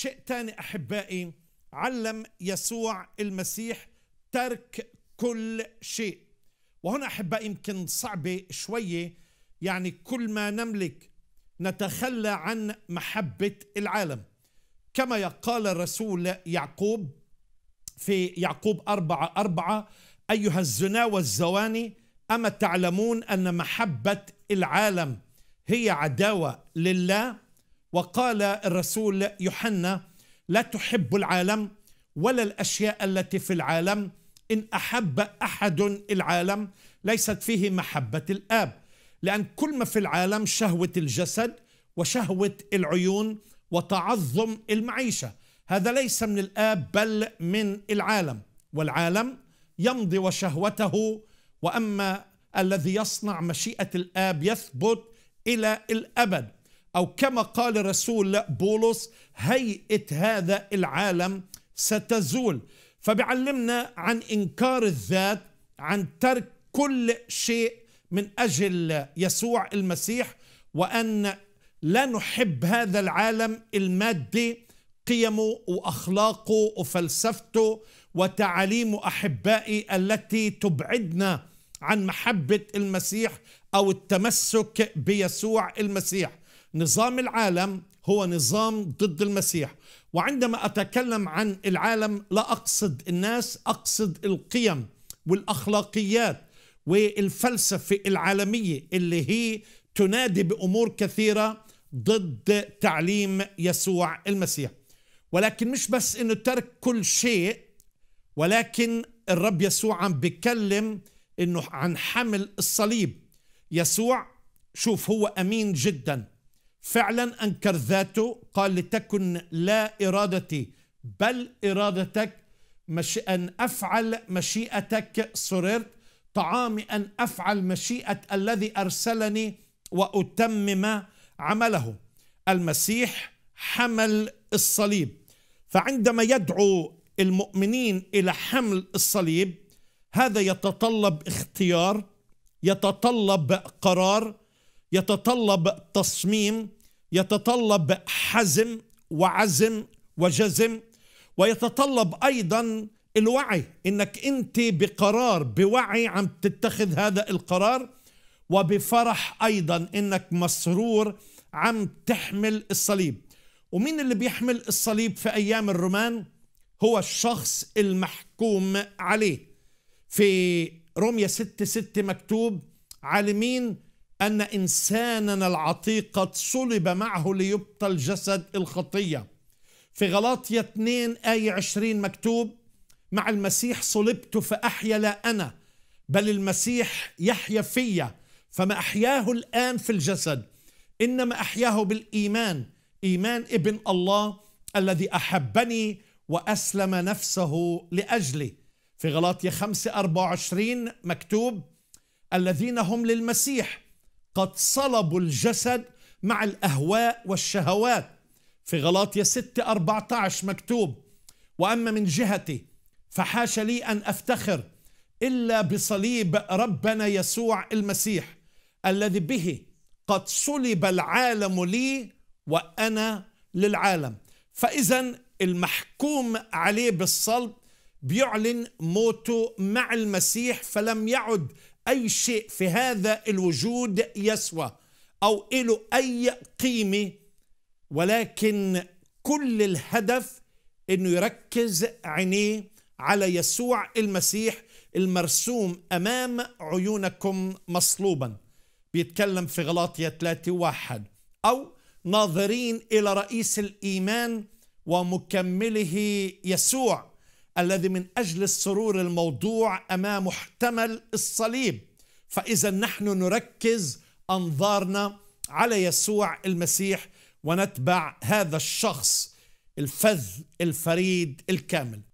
شيء ثاني أحبائي علم يسوع المسيح ترك كل شيء وهنا أحبائي يمكن صعبة شوية يعني كل ما نملك نتخلى عن محبة العالم كما قال الرسول يعقوب في يعقوب أربعة أربعة أيها الزنا والزواني أما تعلمون أن محبة العالم هي عداوة لله وقال الرسول يوحنا لا تحب العالم ولا الاشياء التي في العالم ان احب احد العالم ليست فيه محبه الاب لان كل ما في العالم شهوه الجسد وشهوه العيون وتعظم المعيشه هذا ليس من الاب بل من العالم والعالم يمضي وشهوته واما الذي يصنع مشيئه الاب يثبت الى الابد أو كما قال الرسول بولس هيئة هذا العالم ستزول فبعلمنا عن إنكار الذات عن ترك كل شيء من أجل يسوع المسيح وأن لا نحب هذا العالم المادي قيمه واخلاقه وفلسفته وتعاليم احبائي التي تبعدنا عن محبه المسيح او التمسك بيسوع المسيح نظام العالم هو نظام ضد المسيح وعندما أتكلم عن العالم لا أقصد الناس أقصد القيم والأخلاقيات والفلسفة العالمية اللي هي تنادي بأمور كثيرة ضد تعليم يسوع المسيح ولكن مش بس انه ترك كل شيء ولكن الرب يسوع عم بيتكلم انه عن حمل الصليب يسوع شوف هو امين جدا فعلا أنكر ذاته قال لتكن لا إرادتي بل إرادتك مش أن أفعل مشيئتك سررت طعامي أن أفعل مشيئة الذي أرسلني وأتمم عمله المسيح حمل الصليب فعندما يدعو المؤمنين إلى حمل الصليب هذا يتطلب اختيار يتطلب قرار يتطلب تصميم يتطلب حزم وعزم وجزم ويتطلب ايضا الوعي انك انت بقرار بوعي عم تتخذ هذا القرار وبفرح ايضا انك مسرور عم تحمل الصليب ومين اللي بيحمل الصليب في ايام الرومان هو الشخص المحكوم عليه في روميا 6 6 مكتوب على مين أن إنساننا العتيق قد صلب معه ليبقى الجسد الخطية في غلاطية 2 آية 20 مكتوب مع المسيح صلبت فأحيا لا أنا بل المسيح يحيا فيا فما أحياه الآن في الجسد إنما أحياه بالإيمان إيمان ابن الله الذي أحبني وأسلم نفسه لأجلي في غلاطية 5 24 مكتوب الذين هم للمسيح قد صلبوا الجسد مع الأهواء والشهوات في غلاطية 6 14 مكتوب وأما من جهتي فحاش لي أن أفتخر إلا بصليب ربنا يسوع المسيح الذي به قد صلب العالم لي وأنا للعالم فإذا المحكوم عليه بالصلب بيعلن موته مع المسيح فلم يعد أي شيء في هذا الوجود يسوى أو له أي قيمة ولكن كل الهدف أنه يركز عينيه على يسوع المسيح المرسوم أمام عيونكم مصلوبا بيتكلم في غلاطية 3 واحد أو ناظرين إلى رئيس الإيمان ومكمله يسوع الذي من أجل السرور الموضوع أمام محتمل الصليب فإذا نحن نركز أنظارنا على يسوع المسيح ونتبع هذا الشخص الفذ الفريد الكامل